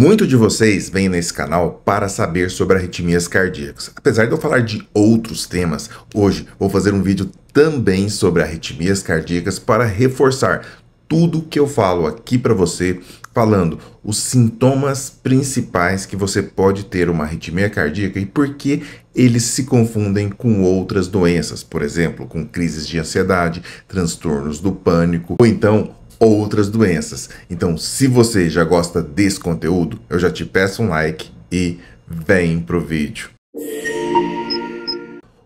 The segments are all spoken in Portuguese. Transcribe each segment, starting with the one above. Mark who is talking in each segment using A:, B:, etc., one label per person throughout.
A: Muito de vocês vem nesse canal para saber sobre arritmias cardíacas. Apesar de eu falar de outros temas, hoje vou fazer um vídeo também sobre arritmias cardíacas para reforçar tudo que eu falo aqui para você, falando os sintomas principais que você pode ter uma arritmia cardíaca e por que eles se confundem com outras doenças, por exemplo, com crises de ansiedade, transtornos do pânico ou então outras doenças. Então, se você já gosta desse conteúdo, eu já te peço um like e vem pro vídeo.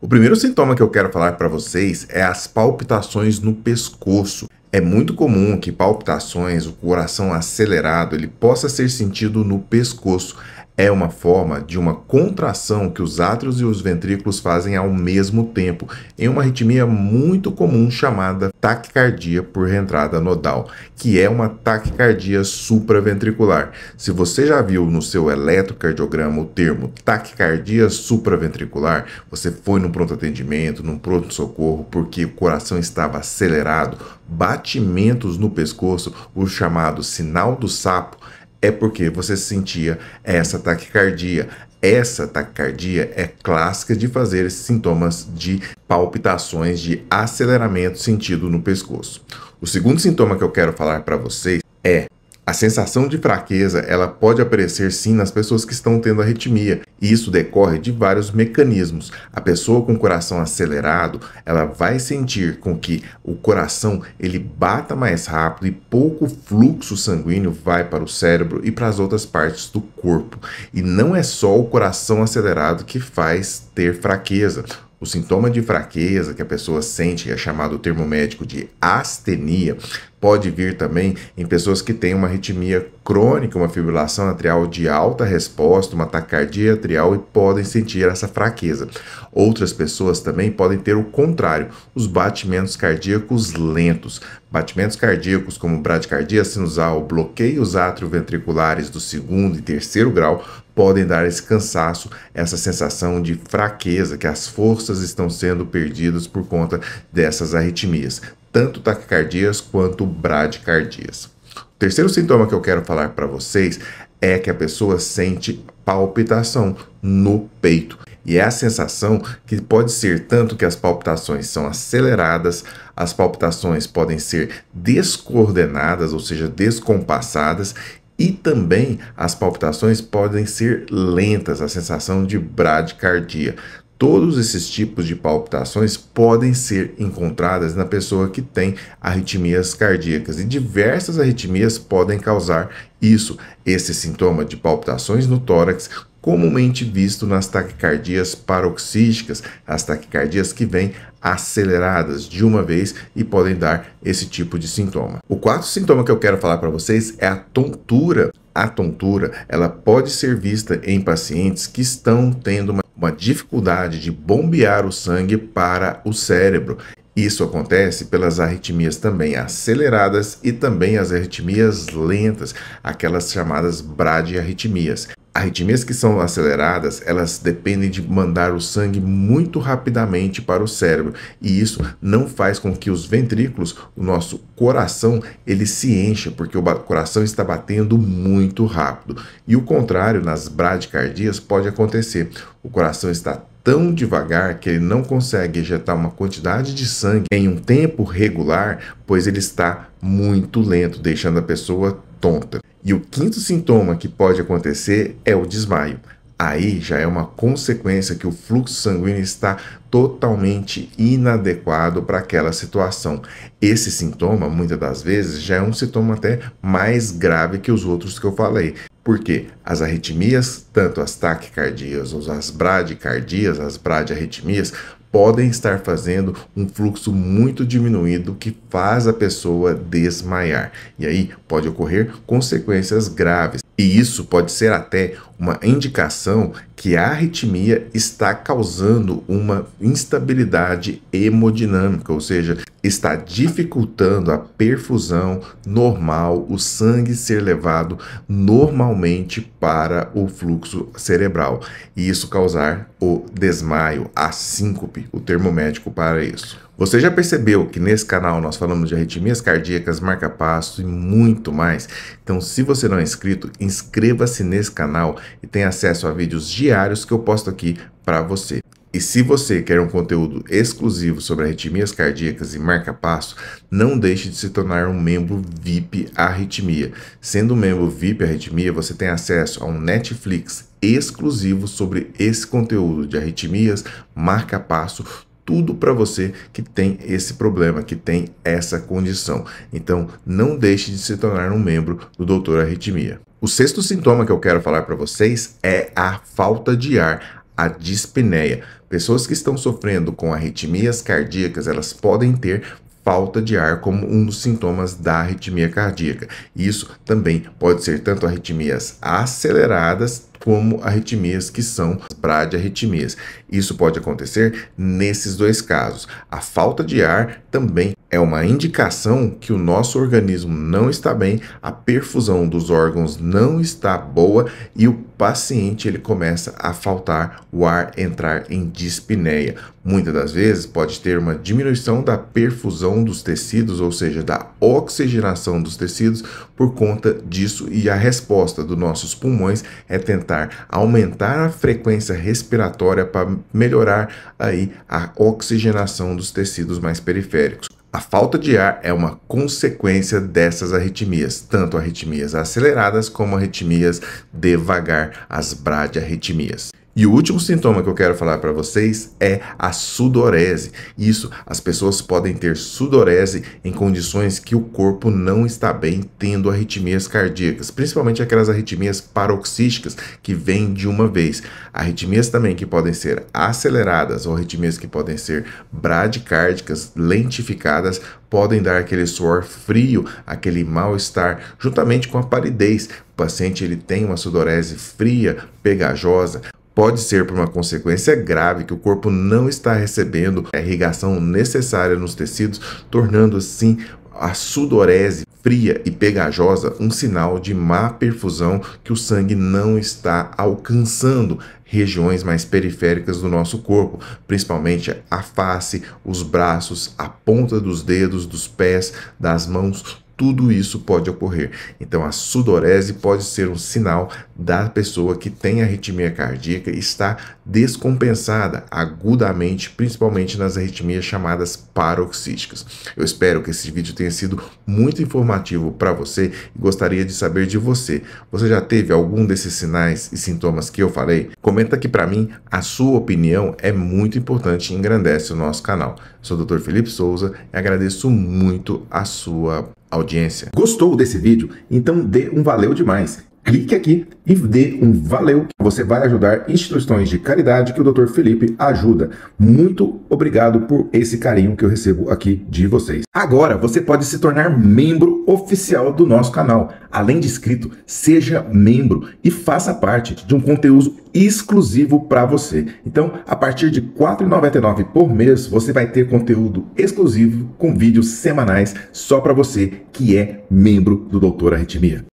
A: O primeiro sintoma que eu quero falar para vocês é as palpitações no pescoço. É muito comum que palpitações, o coração acelerado, ele possa ser sentido no pescoço é uma forma de uma contração que os átrios e os ventrículos fazem ao mesmo tempo, em uma arritmia muito comum chamada taquicardia por reentrada nodal, que é uma taquicardia supraventricular. Se você já viu no seu eletrocardiograma o termo taquicardia supraventricular, você foi no pronto atendimento, no pronto socorro, porque o coração estava acelerado, batimentos no pescoço, o chamado sinal do sapo é porque você sentia essa taquicardia. Essa taquicardia é clássica de fazer esses sintomas de palpitações, de aceleramento sentido no pescoço. O segundo sintoma que eu quero falar para vocês é a sensação de fraqueza, ela pode aparecer sim nas pessoas que estão tendo arritmia, e isso decorre de vários mecanismos. A pessoa com o coração acelerado, ela vai sentir com que o coração ele bata mais rápido e pouco fluxo sanguíneo vai para o cérebro e para as outras partes do corpo. E não é só o coração acelerado que faz ter fraqueza. O sintoma de fraqueza que a pessoa sente, é chamado o termo médico de astenia, pode vir também em pessoas que têm uma arritmia crônica, uma fibrilação atrial de alta resposta, uma taquicardia atrial e podem sentir essa fraqueza. Outras pessoas também podem ter o contrário, os batimentos cardíacos lentos. Batimentos cardíacos como bradicardia sinusal, bloqueios atrioventriculares do segundo e terceiro grau podem dar esse cansaço, essa sensação de fraqueza, que as forças estão sendo perdidas por conta dessas arritmias, tanto taquicardias quanto bradicardias. O terceiro sintoma que eu quero falar para vocês é que a pessoa sente palpitação no peito. E é a sensação que pode ser tanto que as palpitações são aceleradas, as palpitações podem ser descoordenadas, ou seja, descompassadas, e também as palpitações podem ser lentas, a sensação de bradicardia. Todos esses tipos de palpitações podem ser encontradas na pessoa que tem arritmias cardíacas e diversas arritmias podem causar isso, esse sintoma de palpitações no tórax comumente visto nas taquicardias paroxísticas, as taquicardias que vêm aceleradas de uma vez e podem dar esse tipo de sintoma. O quarto sintoma que eu quero falar para vocês é a tontura. A tontura, ela pode ser vista em pacientes que estão tendo uma, uma dificuldade de bombear o sangue para o cérebro. Isso acontece pelas arritmias também aceleradas e também as arritmias lentas, aquelas chamadas bradiarritmias. Arritmias que são aceleradas, elas dependem de mandar o sangue muito rapidamente para o cérebro, e isso não faz com que os ventrículos, o nosso coração, ele se encha, porque o coração está batendo muito rápido. E o contrário, nas bradicardias, pode acontecer. O coração está tão devagar que ele não consegue ejetar uma quantidade de sangue em um tempo regular, pois ele está muito lento, deixando a pessoa tonta. E o quinto sintoma que pode acontecer é o desmaio. Aí já é uma consequência que o fluxo sanguíneo está totalmente inadequado para aquela situação. Esse sintoma, muitas das vezes, já é um sintoma até mais grave que os outros que eu falei. Porque as arritmias, tanto as taquicardias ou as bradicardias, as bradiarritmias, podem estar fazendo um fluxo muito diminuído que faz a pessoa desmaiar. E aí pode ocorrer consequências graves. E isso pode ser até uma indicação que a arritmia está causando uma instabilidade hemodinâmica, ou seja, está dificultando a perfusão normal, o sangue ser levado normalmente para o fluxo cerebral e isso causar o desmaio, a síncope, o termo médico para isso. Você já percebeu que nesse canal nós falamos de arritmias cardíacas, marca-passo e muito mais? Então, se você não é inscrito, inscreva-se nesse canal e tem acesso a vídeos diários que eu posto aqui para você. E se você quer um conteúdo exclusivo sobre arritmias cardíacas e marca-passo, não deixe de se tornar um membro VIP Arritmia. Sendo um membro VIP Arritmia, você tem acesso a um Netflix exclusivo sobre esse conteúdo de arritmias, marca-passo, tudo para você que tem esse problema, que tem essa condição. Então, não deixe de se tornar um membro do Doutor Arritmia. O sexto sintoma que eu quero falar para vocês é a falta de ar, a dispneia. Pessoas que estão sofrendo com arritmias cardíacas, elas podem ter falta de ar como um dos sintomas da arritmia cardíaca. Isso também pode ser tanto arritmias aceleradas como arritmias que são bradiarritmias. Isso pode acontecer nesses dois casos. A falta de ar também é uma indicação que o nosso organismo não está bem, a perfusão dos órgãos não está boa e o paciente ele começa a faltar o ar, entrar em dispneia. Muitas das vezes pode ter uma diminuição da perfusão dos tecidos, ou seja, da oxigenação dos tecidos por conta disso e a resposta dos nossos pulmões é tentar aumentar a frequência respiratória para melhorar aí a oxigenação dos tecidos mais periféricos. A falta de ar é uma consequência dessas arritmias, tanto arritmias aceleradas como arritmias devagar, as bradiarritmias. E o último sintoma que eu quero falar para vocês é a sudorese. Isso, as pessoas podem ter sudorese em condições que o corpo não está bem, tendo arritmias cardíacas, principalmente aquelas arritmias paroxísticas que vêm de uma vez. Arritmias também que podem ser aceleradas ou arritmias que podem ser bradicárdicas, lentificadas, podem dar aquele suor frio, aquele mal-estar, juntamente com a palidez. O paciente ele tem uma sudorese fria, pegajosa pode ser por uma consequência grave que o corpo não está recebendo a irrigação necessária nos tecidos, tornando assim a sudorese fria e pegajosa um sinal de má perfusão que o sangue não está alcançando regiões mais periféricas do nosso corpo, principalmente a face, os braços, a ponta dos dedos, dos pés, das mãos, tudo isso pode ocorrer. Então, a sudorese pode ser um sinal da pessoa que tem arritmia cardíaca e está descompensada agudamente, principalmente nas arritmias chamadas paroxísticas. Eu espero que esse vídeo tenha sido muito informativo para você e gostaria de saber de você. Você já teve algum desses sinais e sintomas que eu falei? Comenta aqui para mim, a sua opinião é muito importante e engrandece o nosso canal. Sou o Dr. Felipe Souza e agradeço muito a sua audiência. Gostou desse vídeo? Então dê um valeu demais clique aqui e dê um valeu. Você vai ajudar instituições de caridade que o Dr. Felipe ajuda. Muito obrigado por esse carinho que eu recebo aqui de vocês. Agora você pode se tornar membro oficial do nosso canal. Além de inscrito, seja membro e faça parte de um conteúdo exclusivo para você. Então, a partir de R$ 4,99 por mês, você vai ter conteúdo exclusivo com vídeos semanais só para você que é membro do Doutor Arritmia.